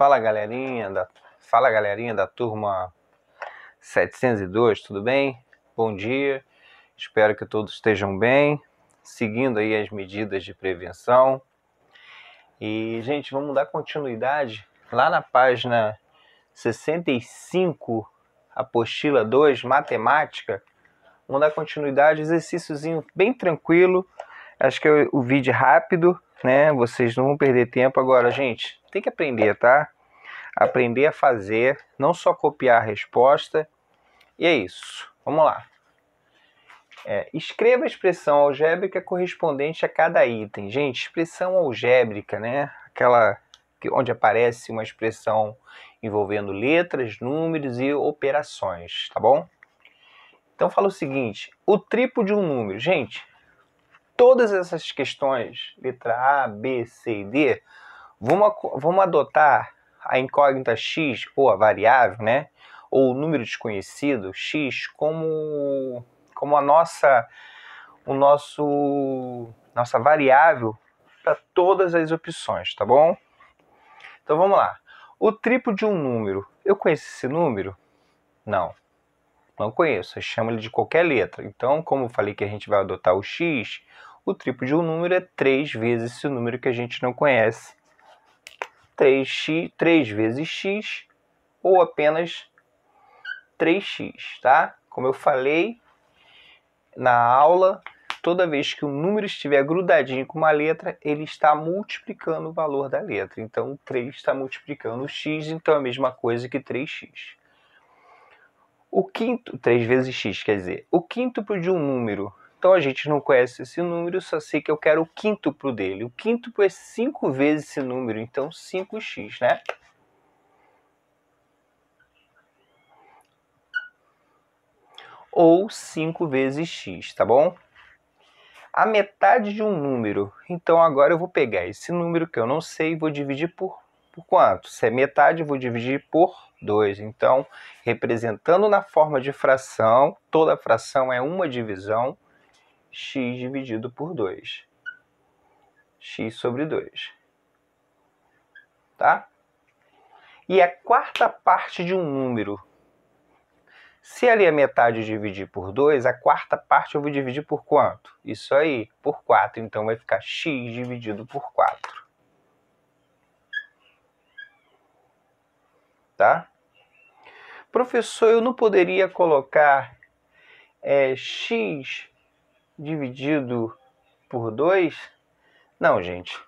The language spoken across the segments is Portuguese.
Fala galerinha da Fala galerinha da turma 702, tudo bem? Bom dia. Espero que todos estejam bem, seguindo aí as medidas de prevenção. E gente, vamos dar continuidade lá na página 65, apostila 2, matemática. Vamos dar continuidade, exercíciozinho bem tranquilo Acho que é o vídeo rápido, né? Vocês não vão perder tempo. Agora, gente, tem que aprender, tá? Aprender a fazer, não só copiar a resposta. E é isso. Vamos lá. É, escreva a expressão algébrica correspondente a cada item. Gente, expressão algébrica, né? Aquela que, onde aparece uma expressão envolvendo letras, números e operações, tá bom? Então fala o seguinte: o triplo de um número. Gente, todas essas questões, letra A, B, C e D, vamos, vamos adotar a incógnita X ou a variável, né? Ou o número desconhecido X como, como a nossa o nosso nossa variável para todas as opções, tá bom? Então vamos lá. O triplo de um número. Eu conheço esse número? Não. Não conheço. chama chamo ele de qualquer letra. Então, como eu falei que a gente vai adotar o x, o triplo de um número é 3 vezes esse número que a gente não conhece. 3x, 3 vezes x, ou apenas 3x, tá? Como eu falei na aula, toda vez que o número estiver grudadinho com uma letra, ele está multiplicando o valor da letra. Então, 3 está multiplicando x, então é a mesma coisa que 3x. O quinto, 3 vezes x, quer dizer, o quíntuplo de um número então a gente não conhece esse número, só sei que eu quero o quíntuplo dele. O quíntuplo é 5 vezes esse número, então 5x, né? Ou 5 vezes x, tá bom? A metade de um número. Então agora eu vou pegar esse número que eu não sei e vou dividir por por quanto? Se é metade, vou dividir por 2. Então, representando na forma de fração, toda fração é uma divisão x dividido por 2. x sobre 2. Tá? E a quarta parte de um número. Se ali a metade dividir por 2, a quarta parte eu vou dividir por quanto? Isso aí, por 4. Então vai ficar x dividido por 4. Tá? Professor, eu não poderia colocar é, x dividido por 2? Não, gente.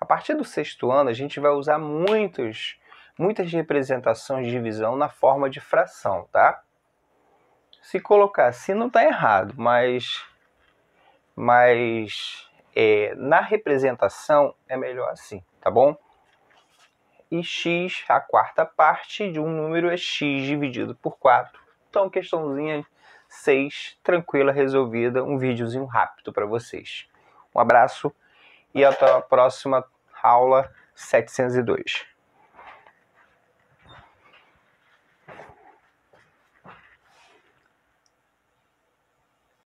A partir do sexto ano, a gente vai usar muitos, muitas representações de divisão na forma de fração, tá? Se colocar assim não está errado, mas, mas é, na representação é melhor assim, tá bom? E x, a quarta parte de um número é x dividido por 4. Então, questãozinha 6, tranquila, resolvida, um videozinho rápido para vocês. Um abraço e até a próxima aula 702.